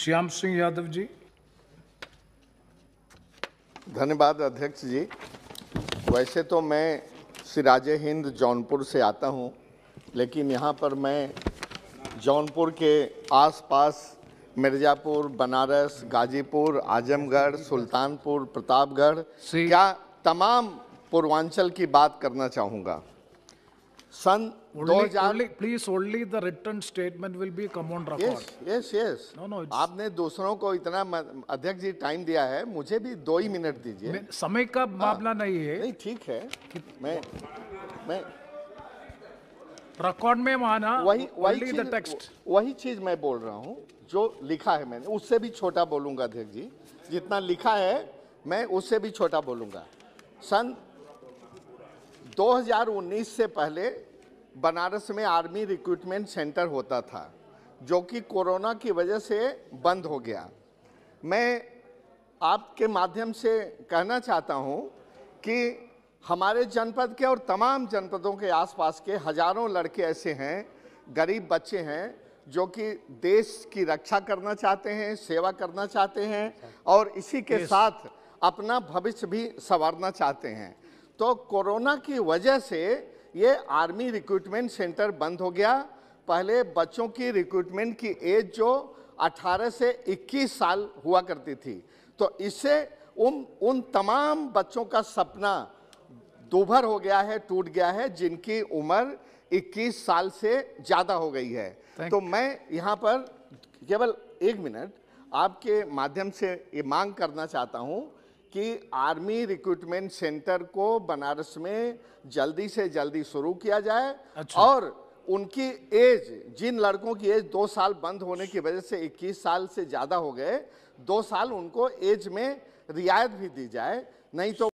श्याम सिंह यादव जी धन्यवाद अध्यक्ष जी वैसे तो मैं सिराजे हिंद जौनपुर से आता हूं, लेकिन यहाँ पर मैं जौनपुर के आसपास मिर्ज़ापुर बनारस गाजीपुर आजमगढ़ सुल्तानपुर प्रतापगढ़ क्या तमाम पूर्वांचल की बात करना चाहूँगा Son, only, only, please only the written statement will be on record. Yes, yes, yes. No, no. It's... आपने दूसरों को इतना अध्यक्ष जी टाइम दिया है मुझे भी दो ही मिनट दीजिए समय का हाँ। मामला नहीं है नहीं ठीक है मैं मैं रिकॉर्ड में माना वही वही चीज, टेक्स्ट वही चीज मैं बोल रहा हूँ जो लिखा है मैंने उससे भी छोटा बोलूंगा अध्यक्ष जी जितना लिखा है मैं उससे भी छोटा बोलूंगा सन 2019 से पहले बनारस में आर्मी रिक्रूटमेंट सेंटर होता था जो कि कोरोना की वजह से बंद हो गया मैं आपके माध्यम से कहना चाहता हूं कि हमारे जनपद के और तमाम जनपदों के आसपास के हजारों लड़के ऐसे हैं गरीब बच्चे हैं जो कि देश की रक्षा करना चाहते हैं सेवा करना चाहते हैं और इसी के साथ अपना भविष्य भी संवारना चाहते हैं तो कोरोना की वजह से ये आर्मी रिक्रूटमेंट सेंटर बंद हो गया पहले बच्चों की रिक्रूटमेंट की एज जो 18 से 21 साल हुआ करती थी तो इससे उन उन तमाम बच्चों का सपना दोभर हो गया है टूट गया है जिनकी उम्र 21 साल से ज़्यादा हो गई है Thank तो मैं यहाँ पर केवल एक मिनट आपके माध्यम से ये मांग करना चाहता हूँ कि आर्मी रिक्रूटमेंट सेंटर को बनारस में जल्दी से जल्दी शुरू किया जाए अच्छा। और उनकी एज जिन लड़कों की एज दो साल बंद होने की वजह से 21 साल से ज़्यादा हो गए दो साल उनको एज में रियायत भी दी जाए नहीं तो